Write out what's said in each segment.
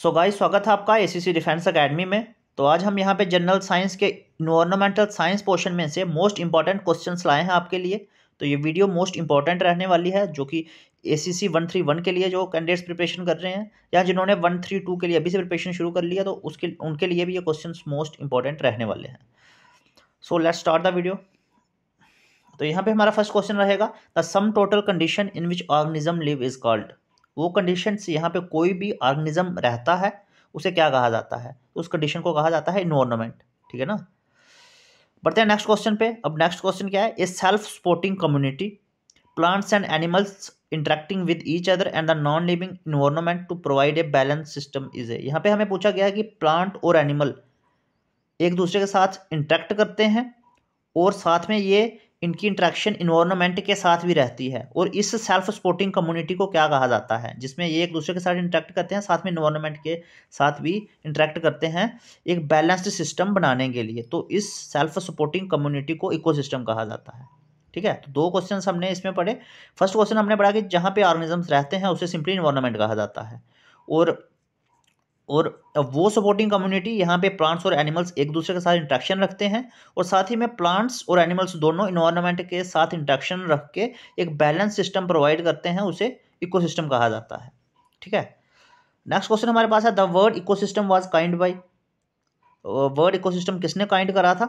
so guys स्वागत है आपका एसीसी डिफेंस एकेडमी में तो आज हम यहाँ पे जनरल साइंस के इन्वायरमेंटल साइंस पोर्शन में से मोस्ट इंपॉर्टेंट क्वेश्चंस लाए हैं आपके लिए तो ये वीडियो मोस्ट इंपॉर्टेंट रहने वाली है जो कि A C C one three one के लिए जो कैंडिडेट्स प्रिपरेशन कर रहे हैं या जिन्होंने वन थ्री टू के लिए अभी से प्रिपरेशन शुरू कर लिया तो उसके उनके लिए भी ये क्वेश्चन मोस्ट इंपॉर्टेंट रहने वाले हैं so let start the video तो यहाँ पे हमारा फर्स्ट क्वेश्चन रहेगा the sum total condition in which organism live is called वो कंडीशन यहाँ पे कोई भी ऑर्गेनिज्म रहता है उसे क्या कहा जाता है उस कंडीशन को कहा जाता है इन्वॉर्नमेंट ठीक है ना बढ़ते हैं नेक्स्ट क्वेश्चन पे अब नेक्स्ट क्वेश्चन क्या है a self supporting community plants and animals interacting with each other and the non living environment to provide a balance system is a यहाँ पे हमें पूछा गया है कि प्लांट और एनिमल एक दूसरे के साथ इंटरेक्ट करते हैं और साथ में ये इनकी इंट्रैक्शन इन्वायरमेंट के साथ भी रहती है और इस सेल्फ सपोर्टिंग कम्युनिटी को क्या कहा जाता है जिसमें ये एक दूसरे के साथ इंट्रैक्ट करते हैं साथ में इन्वायरमेंट के साथ भी इंटरेक्ट करते हैं एक बैलेंस्ड सिस्टम बनाने के लिए तो इस सेल्फ सपोर्टिंग कम्युनिटी को इको कहा जाता है ठीक है तो दो क्वेश्चन हमने इसमें पढ़े फर्स्ट क्वेश्चन हमने पढ़ा कि जहाँ पर ऑर्गेनिजम्स रहते हैं उसे सिंपली इन्वायरमेंट कहा जाता है और और वो सपोर्टिंग कम्युनिटी यहाँ पे प्लांट्स और एनिमल्स एक दूसरे के साथ इंट्रैक्शन रखते हैं और साथ ही में प्लांट्स और एनिमल्स दोनों इन्वायरमेंट के साथ इंट्रैक्शन रख के एक बैलेंस सिस्टम प्रोवाइड करते हैं उसे इको कहा जाता है ठीक है नेक्स्ट क्वेश्चन हमारे पास है the word ecosystem was coined by word eco किसने काइंड करा था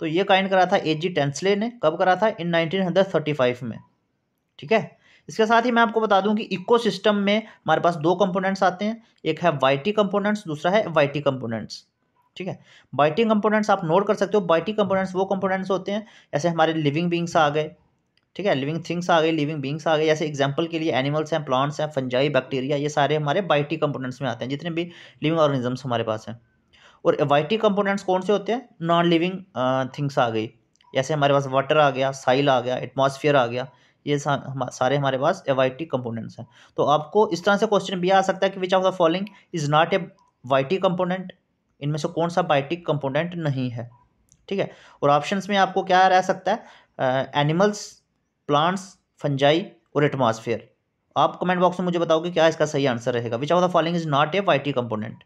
तो ये काइंड करा था ए जी टेंसले ने कब करा था इन 1935 में ठीक है इसके साथ ही मैं आपको बता दूं कि इकोसिस्टम में हमारे पास दो कंपोनेंट्स आते हैं एक है वाइटी कंपोनेंट्स दूसरा है वाइटी कंपोनेंट्स ठीक है बाइटिंग कंपोनेंट्स आप नोट कर सकते हो बाइटिंग कंपोनेंट्स वो कंपोनेंट्स होते हैं जैसे हमारे लिविंग बींग्स आ गए ठीक है लिविंग थिंग्स आ गए लिविंग बींग्स आ गए जैसे एग्जांपल के लिए एनिमल्स हैं प्लांट्स हैं फंजाई बैक्टीरिया ये सारे हमारे बाइटी कंपोनेंट्स में आते हैं जितने भी लिविंग ऑर्गेनिजम्स हमारे पास हैं और वाइटी कंपोनेंट्स कौन से होते हैं नॉन लिविंग थिंग्स आ गई जैसे हमारे पास वाटर आ गया साइल आ गया एटमोसफियर आ गया ये सारे हमारे पास टी कंपोनेंट्स हैं तो आपको इस तरह से क्वेश्चन भी आ सकता है कि which of the following is not a वाई टी कम्पोनेंट इनमें से कौन सा बायोटिक कंपोनेंट नहीं है ठीक है और ऑप्शंस में आपको क्या रह सकता है एनिमल्स प्लांट्स फंजाई और एटमॉस्फेयर आप कमेंट बॉक्स में मुझे बताओगे क्या इसका सही आंसर रहेगा which of the following is not a वाई टी कंपोनेंट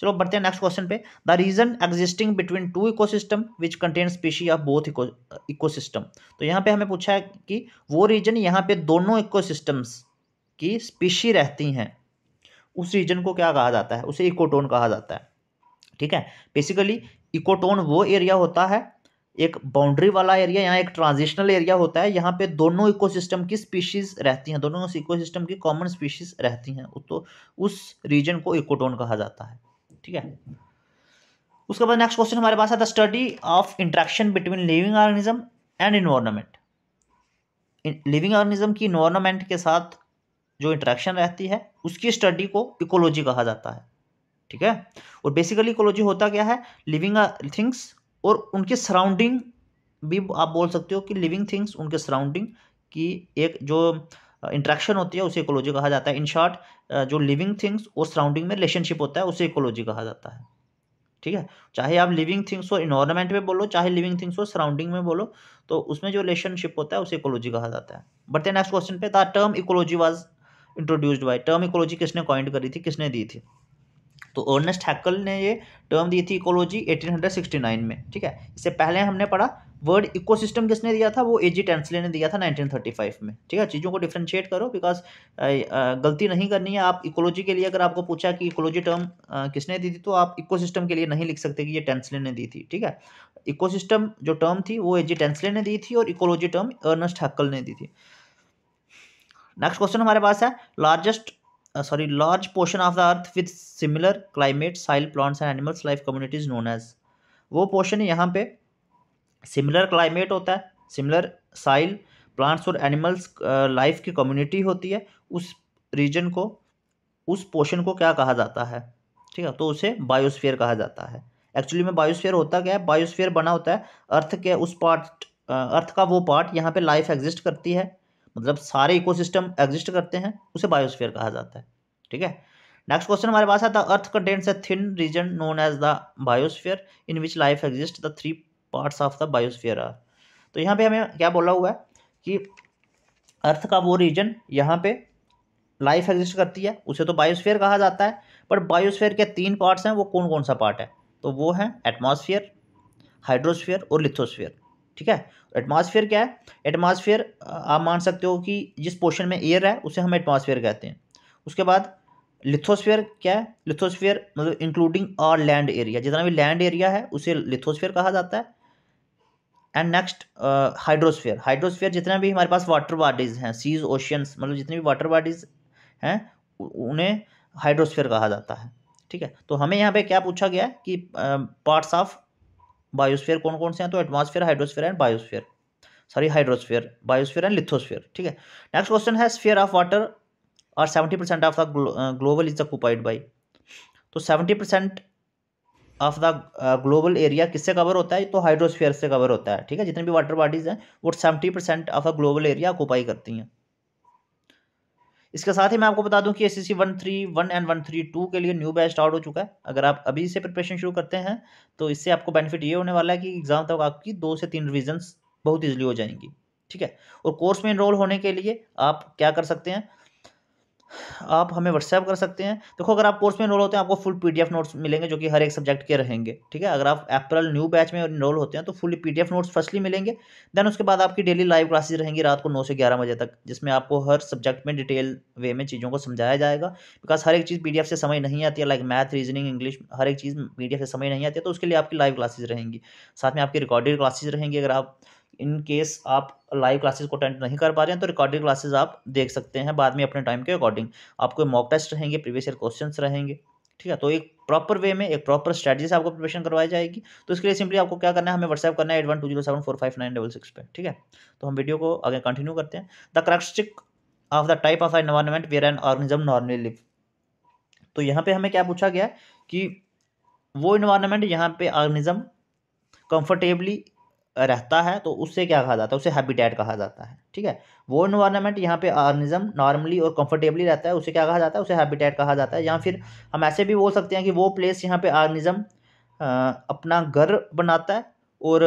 चलो बढ़ते हैं नेक्स्ट क्वेश्चन पे the region existing between two ecosystem which contain species of both ecosystem तो यहाँ पे हमें पूछा है कि वो रीजन यहाँ पे दोनों इकोसिस्टम्स की स्पीशी रहती हैं उस रीजन को क्या कहा जाता है उसे इकोटोन कहा जाता है ठीक है बेसिकली इकोटोन वो एरिया होता है एक बाउंड्री वाला एरिया यहाँ एक ट्रांजिशनल एरिया होता है यहाँ पे दोनों इकोसिस्टम की स्पीशीज रहती हैं दोनों इकोसिस्टम की कॉमन स्पीशीज रहती हैं तो उस रीजन को इकोटोन कहा जाता है ठीक है उसके बाद नेक्स्ट क्वेश्चन हमारे पास आता है study of interaction between living organism and environment living organism की इन्वायरमेंट के साथ जो इंट्रैक्शन रहती है उसकी स्टडी को इकोलॉजी कहा जाता है ठीक है और बेसिकली इकोलॉजी होता क्या है लिविंग थिंग्स और उनके सराउंडिंग भी आप बोल सकते हो कि लिविंग थिंग्स उनके सराउंडिंग की एक जो इंट्रैक्शन होती है उसे इकोलॉजी कहा जाता है इन शॉर्ट जो लिविंग थिंग्स और सराउंडिंग में रिलेशनशिप होता है उसे इकोलॉजी कहा जाता है ठीक है चाहे आप लिविंग थिंग्स हो इन्वायरमेंट में बोलो चाहे लिविंग थिंग्स और सराउंडिंग में बोलो तो उसमें जो रिलेशनशिप होता है उसे इकोलॉजी कहा जाता है बढ़ते नेक्स्ट क्वेश्चन पे the term ecology was introduced by term ecology किसने कॉइंट करी थी किसने दी थी तो अर्नेस्ट हैकल ने ये टर्म दी थी इकोलॉजी 1869 में ठीक है इससे पहले हमने पढ़ा वर्ड इकोसिस्टम किसने दिया था वो एजी टेंसले ने दिया था 1935 में ठीक है चीज़ों को डिफ्रेंशिएट करो बिकॉज गलती नहीं करनी है आप इकोलॉजी के लिए अगर आपको पूछा कि इकोलॉजी टर्म किसने दी थी तो आप इकोसिस्टम के लिए नहीं लिख सकते कि ये टेंसले ने दी थी ठीक है इकोसिस्टम जो टर्म थी वो एजी टेंसले ने दी थी और इकोलॉजी टर्म अर्नस्ट हक्कल ने दी थी नेक्स्ट क्वेश्चन हमारे पास है largest sorry large portion of the earth with similar climate soil plants and animals life communities known as वो पोर्शन यहाँ पे सिमिलर क्लाइमेट होता है सिमिलर साइल प्लांट्स और एनिमल्स लाइफ की कम्युनिटी होती है उस रीजन को उस पोर्शन को क्या कहा जाता है ठीक है तो उसे बायोस्फीयर कहा जाता है एक्चुअली में बायोस्फीयर होता क्या है बायोस्फीयर बना होता है अर्थ के उस पार्ट अर्थ का वो पार्ट यहाँ पे लाइफ एग्जिस्ट करती है मतलब सारे इकोसिस्टम एग्जिस्ट करते हैं उसे बायोस्फीयर कहा जाता है ठीक है नेक्स्ट क्वेश्चन हमारे पास है the earth contents a thin region known as the biosphere in which life exist the three parts of the biosphere are तो यहाँ पे हमें क्या बोला हुआ है कि अर्थ का वो रीजन यहाँ पे लाइफ एग्जिस्ट करती है उसे तो बायोस्फीयर कहा जाता है पर बायोस्फीयर के तीन पार्ट्स हैं वो कौन कौन सा पार्ट है तो वो है एटमॉस्फेयर हाइड्रोस्फीयर और लिथोस्फीयर ठीक है एटमॉस्फेयर क्या है एटमॉस्फेयर आप मान सकते हो कि जिस पोर्शन में एयर है उसे हम एटमॉस्फेयर कहते हैं उसके बाद लिथोस्फीयर क्या है लिथोस्फीयर मतलब इंक्लूडिंग ऑल लैंड एरिया जितना भी लैंड एरिया है उसे लिथोस्फेयर कहा जाता है एंड नेक्स्ट हाइड्रोस्फीयर हाइड्रोस्फीयर जितना भी हमारे पास वाटर बॉडीज़ हैं सीज ओशियंस मतलब जितनी भी वाटर बॉडीज़ हैं उन्हें हाइड्रोस्फीयर कहा जाता है ठीक है तो हमें यहाँ पे क्या पूछा गया है कि पार्ट्स ऑफ बायोस्फीयर कौन कौन से हैं तो atmosphere hydrosphere and biosphere sorry hydrosphere biosphere and lithosphere ठीक है नेक्स्ट क्वेश्चन है स्फीयर ऑफ वाटर और seventy percent of the global is occupied by तो seventy percent of the global area किससे कवर होता है तो हाइड्रोस्फीयर से कवर होता है ठीक है जितने भी वाटर बॉडीज़ हैं वो seventy percent of the global area occupy करती हैं इसके साथ ही मैं आपको बता दूं कि S C one three one and one three two के लिए न्यू बैच स्टार्ट हो चुका है अगर आप अभी से प्रिपरेशन शुरू करते हैं तो इससे आपको बेनिफिट ये होने वाला है कि एग्ज़ाम तक आपकी दो से तीन रिविजन्स बहुत ईजिली हो जाएंगी ठीक है और कोर्स में इनरोल होने के लिए आप क्या कर सकते हैं आप हमें व्हाट्सएप कर सकते हैं देखो अगर आप कोर्स में इनरोल होते हैं आपको फुल पीडीएफ नोट्स मिलेंगे जो कि हर एक सब्जेक्ट के रहेंगे ठीक है अगर आप अप्रैल न्यू बैच में इनरोल होते हैं तो फुल पीडीएफ नोट्स फर्स्टली मिलेंगे देन उसके बाद आपकी डेली लाइव क्लासेज रहेंगी रात को नौ से ग्यारह बजे तक जिसमें आपको हर सब्जेक्ट में डिटेल वे में चीज़ों को समझाया जाएगा बिकॉज हर एक चीज़ पी से समझ नहीं आती है लाइक मैथ रीजनिंग इंग्लिश हर एक चीज़ पी से समझ नहीं आती है तो उसके लिए आपकी लाइव क्लासेज रहेंगी साथ में आपकी रिकॉर्डेड क्लासेज रहेंगी अगर आप इन केस आप लाइव क्लासेस को अटेंड नहीं कर पा रहे हैं तो रिकॉर्डिंग क्लासेस आप देख सकते हैं बाद में अपने टाइम के अकॉर्डिंग आपको मॉक टेस्ट रहेंगे प्रीवियस ईयर क्वेश्चन रहेंगे ठीक है तो एक प्रॉपर वे में एक प्रॉपर स्ट्रेटजी से आपको प्रिपरेशन करवाई जाएगी तो इसके लिए सिंपली आपको क्या करना है हमें व्हाट्सएप करना है eight one two zero seven four five nine double six पे ठीक है तो हम वीडियो को आगे कंटिन्यू करते हैं the characteristic of the type of environment where an organism normally live तो यहाँ पे हमें क्या पूछा गया कि वो इन्वायरमेंट यहाँ पे ऑर्गेनिज्म कंफर्टेबली रहता है तो उससे क्या कहा जाता है उसे हैबिटेट कहा जाता है ठीक है वो इन्वायरमेंट यहाँ पे ऑर्गेनिज्म नॉर्मली और कंफर्टेबली रहता है उसे क्या कहा जाता है उसे हैबिटेट कहा जाता है या फिर हम ऐसे भी बोल सकते हैं कि वो प्लेस यहाँ पे ऑर्गेनिज्म अपना घर बनाता है और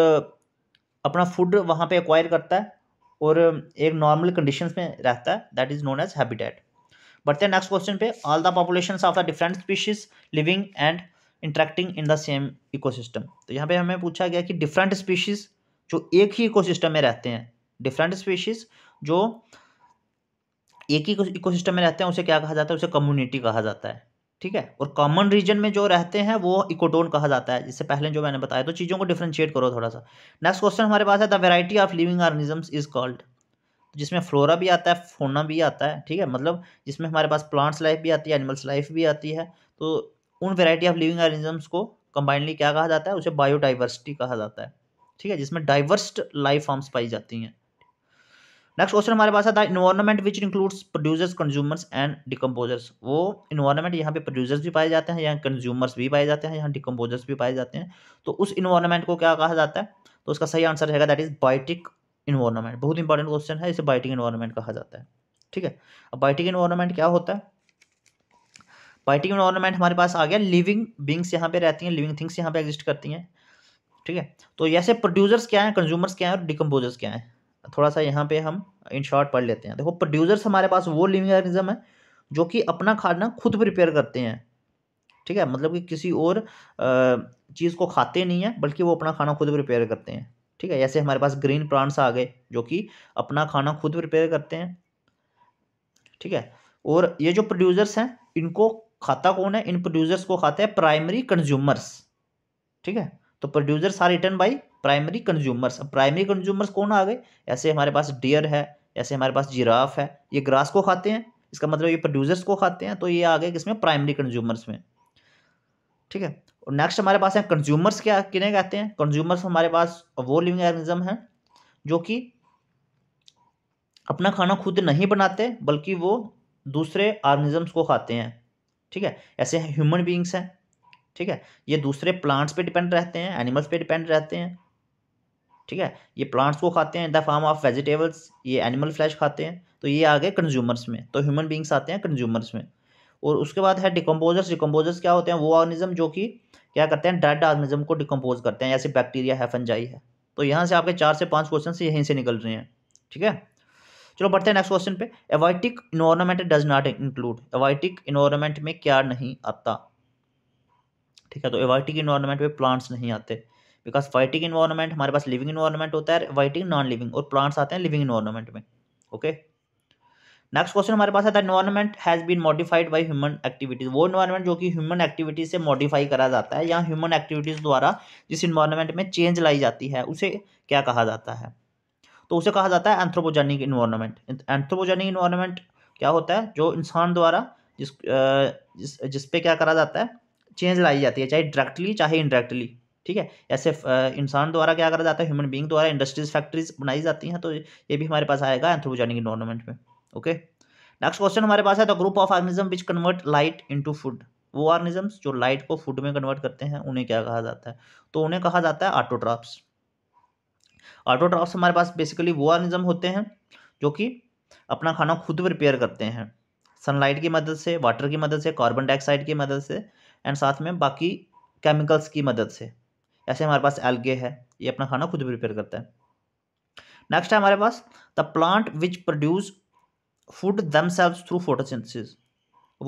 अपना फूड वहाँ पर एक्वायर करता है और एक नॉर्मल कंडीशन में रहता है that is known as habitat बढ़ते हैं नेक्स्ट क्वेश्चन पे all the population of the different species living and interacting in the same ecosystem तो यहाँ पे हमें पूछा गया कि डिफरेंट स्पीशीज़ जो एक ही इकोसिस्टम में रहते हैं डिफरेंट स्पीशीज जो एक ही इकोसिस्टम में रहते हैं उसे क्या कहा जाता है उसे कम्युनिटी कहा जाता है ठीक है और कॉमन रीजन में जो रहते हैं वो इकोटोन कहा जाता है जिससे पहले जो मैंने बताया तो चीज़ों को डिफ्रेंशिएट करो थोड़ा सा नेक्स्ट क्वेश्चन हमारे पास है the variety of living organisms is called जिसमें फ्लोरा भी आता है फोना भी आता है ठीक है मतलब जिसमें हमारे पास प्लांट्स लाइफ भी आती है एनिमल्स लाइफ भी आती है तो उन वेराइटी ऑफ लिविंग ऑर्गेनिजम्स को कंबाइनली क्या कहा जाता है उसे बायोडाइवर्सिटी कहा जाता है ठीक है जिसमें डाइवर्स्ड लाइफ फॉर्म्स पाई जाती हैं नेक्स्ट क्वेश्चन हमारे पास आता है environment which includes producers consumers and decomposers वो इन्वायरमेंट यहाँ पे प्रोड्यूसर्स भी पाए जाते हैं यहाँ कंज्यूमर्स भी पाए जाते हैं यहाँ डिकम्पोजर्स भी पाए जाते हैं तो उस इन्वायरमेंट को क्या कहा जाता है तो उसका सही आंसर रहेगा दैट इज बायोटिक इन्वायरमेंट बहुत इंपॉर्टेंट क्वेश्चन है इसे बायोटिक इन्वायरमेंट कहा जाता है ठीक है अब बायोटिक इन्वायरमेंट क्या होता है बायोटिक इन्वायरमेंट हमारे पास आ गया लिविंग बींग्स यहाँ पे रहती हैं लिविंग थिंग्स यहाँ पे एग्जिस्ट करती हैं ठीक है तो ऐसे प्रोड्यूसर्स क्या हैं कंज्यूमर्स क्या हैं और डिकम्पोजर्स क्या हैं थोड़ा सा यहाँ पे हम इन शॉर्ट पढ़ लेते हैं देखो प्रोड्यूसर्स हमारे पास वो लिविंग ऑर्गेनिज्म है जो कि अपना खाना खुद प्रिपेयर करते हैं ठीक है मतलब कि किसी और चीज़ को खाते नहीं है बल्कि वो अपना खाना खुद प्रिपेयर करते हैं ठीक है ऐसे हमारे पास ग्रीन प्लांट्स आ गए जो कि अपना खाना खुद प्रिपेयर करते हैं ठीक है और ये जो प्रोड्यूसर्स हैं इनको खाता कौन है इन प्रोड्यूसर्स को खाते हैं प्राइमरी कंज्यूमर्स ठीक है तो producers are return by primary consumers primary consumers कौन आ गए ऐसे हमारे पास डियर है ऐसे हमारे पास जिराफ है ये ग्रास को खाते हैं इसका मतलब ये प्रोड्यूसर्स को खाते हैं तो ये आ गए किसमें प्राइमरी कंज्यूमर्स में ठीक है और नेक्स्ट हमारे पास है कंज्यूमर्स क्या किन्हें कहते हैं कंज्यूमर्स हमारे पास वो लिविंग ऑर्गेनिज्म है जो कि अपना खाना खुद नहीं बनाते बल्कि वो दूसरे ऑर्गेनिजम्स को खाते हैं ठीक है ऐसे ह्यूमन बींग्स हैं ठीक है ये दूसरे प्लांट्स पे डिपेंड रहते हैं एनिमल्स पे डिपेंड रहते हैं ठीक है ये प्लांट्स को खाते हैं द फार्म ऑफ वेजिटेबल्स ये एनिमल फ्लैश खाते हैं तो ये आ गए कंज्यूमर्स में तो ह्यूमन बींग्स आते हैं कंज्यूमर्स में और उसके बाद है डिकम्पोजर्स डिकम्पोजर्स क्या होते हैं वो ऑर्गनिज्म जो कि क्या करते हैं डेड ऑर्गनिज्म को डिकम्पोज करते हैं जैसे बैक्टीरिया है फंजाई है तो यहाँ से आपके चार से पाँच क्वेश्चन यहीं से निकल रहे हैं ठीक है चलो बढ़ते हैं नेक्स्ट क्वेश्चन पे abiotic environment does not include abiotic environment में क्या नहीं आता ठीक है तो एवाइटिक इन्वायरमेंट में प्लांट्स नहीं आते बिकॉज वाइटिक इन्वायरमेंट हमारे पास लिविंग इन्वायरमेंट होता है वाइटिक नॉन लिविंग और प्लांट्स आते हैं लिविंग इन्वायरमेंट में ओके नेक्स्ट क्वेश्चन हमारे पास है the environment has been modified by human activities वो इन्वायरमेंट जो कि ह्यूमन एक्टिविटीज से मॉडिफाई करा जाता है या ह्यूमन एक्टिविटीज़ द्वारा जिस इन्वायरमेंट में चेंज लाई जाती है उसे क्या कहा जाता है तो उसे कहा जाता है एंथ्रोपोजेनिक इन्वायरमेंट एंथ्रोपोजेनिक इन्वायरमेंट क्या होता है जो इंसान द्वारा जिस जिस, जिस पे क्या करा जाता है चेंज लाई जाती है चाहे डायरेक्टली चाहे इनडायरेक्टली ठीक है ऐसे इंसान द्वारा क्या करा जाता है ह्यूमन बींग द्वारा इंडस्ट्रीज फैक्ट्रीज बनाई जाती हैं तो ये भी हमारे पास आएगा एंथ्रोपोजेनिक इन्वायरमेंट में ओके नेक्स्ट क्वेश्चन हमारे पास है the group of organism which convert light into food वो ऑर्गेनिजम्स जो लाइट को फूड में कन्वर्ट करते हैं उन्हें क्या कहा जाता है तो उन्हें कहा जाता है ऑटोट्रॉप्स ऑटोट्रॉप्स हमारे पास बेसिकली वो ऑर्गेनिज्म होते हैं जो कि अपना खाना खुद प्रिपेयर करते हैं सनलाइट की मदद से वाटर की मदद से कार्बन डाइऑक्साइड की मदद से एंड साथ में बाकी केमिकल्स की मदद से ऐसे हमारे पास एल्गे है ये अपना खाना खुद प्रिपेयर करता है नेक्स्ट है हमारे पास the plant which produce food them through photosynthesis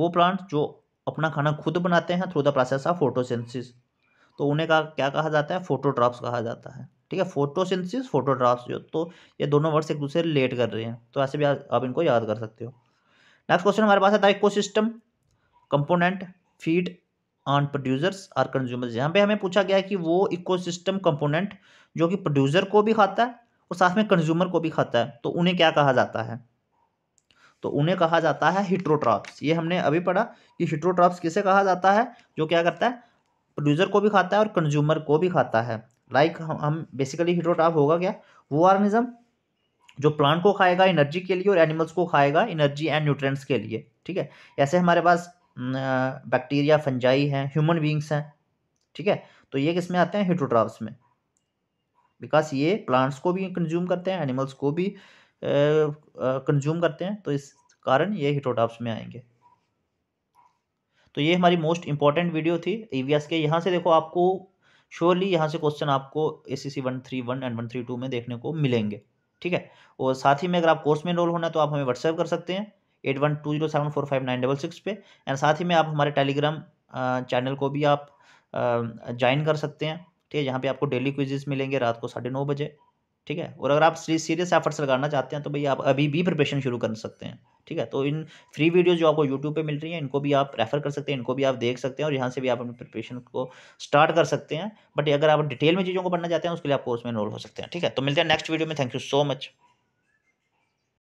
वो प्लांट जो अपना खाना खुद बनाते हैं through the process of photosynthesis तो उन्हें का क्या कहा जाता है फोटोड्रॉप्स कहा जाता है ठीक है फोटोसेंसिस फोटोड्रॉप्स जो तो ये दोनों वर्ड्स एक दूसरे रिलेट कर रहे हैं तो ऐसे भी आ, आप इनको याद कर सकते हो नेक्स्ट क्वेश्चन हमारे पास है the ecosystem component feed on producers और कंज्यूमर्स यहाँ पे हमें पूछा गया है कि वो इकोसिस्टम कंपोनेंट जो कि प्रोड्यूसर को भी खाता है और साथ में कंज्यूमर को भी खाता है तो उन्हें क्या कहा जाता है तो उन्हें कहा जाता है हिट्रोट्रॉप्स ये हमने अभी पढ़ा कि हिट्रोट्रॉप्स किसे कहा जाता है जो क्या करता है प्रोड्यूसर को भी खाता है और कंज्यूमर को भी खाता है लाइक like, हम हम बेसिकली हिट्रोट्रॉप होगा क्या वो ऑर्गेनिज्म जो प्लांट को खाएगा एनर्जी के लिए और एनिमल्स को खाएगा एनर्जी एंड न्यूट्रेंट्स के लिए ठीक है ऐसे हमारे पास बैक्टीरिया फंजाई हैं ह्यूमन बींग्स हैं ठीक है तो ये किस में आते हैं हिटोट्राफ्स में बिकॉज ये प्लांट्स को भी कंज्यूम करते हैं एनिमल्स को भी कंज्यूम करते हैं तो इस कारण ये हिटोटाप्स में आएंगे तो ये हमारी मोस्ट इंपॉर्टेंट वीडियो थी ईवीएस के यहाँ से देखो आपको श्योरली यहाँ से क्वेश्चन आपको A C C one three one and one three two में देखने को मिलेंगे ठीक है और साथ ही में अगर आप कोर्स में इनरोल होना है तो आप हमें व्हाट्सएप कर सकते हैं eight one two zero seven four five nine double six पे एंड साथ ही में आप हमारे टेलीग्राम चैनल को भी आप ज्वाइन कर सकते हैं ठीक है यहाँ पे आपको डेली क्विजेस मिलेंगे रात को साढ़े नौ बजे ठीक है और अगर आप सीरियस एफर्ट्स लगाना चाहते हैं तो भाई आप अभी भी प्रिपरेशन शुरू कर सकते हैं ठीक है तो इन फ्री वीडियो जो आपको यूट्यूब पर मिल रही हैं इनको भी आप रेफर कर सकते हैं इनको भी आप देख सकते हैं और यहाँ से भी आप अपनी प्रिपरेशन को स्टार्ट कर सकते हैं बट अगर आप डिटेल में चीज़ों को पढ़ना चाहते हैं उसके लिए आप कोर्स में इनरोल हो सकते हैं ठीक है तो मिलते हैं नेक्स्ट वीडियो में थैंक यू सो मच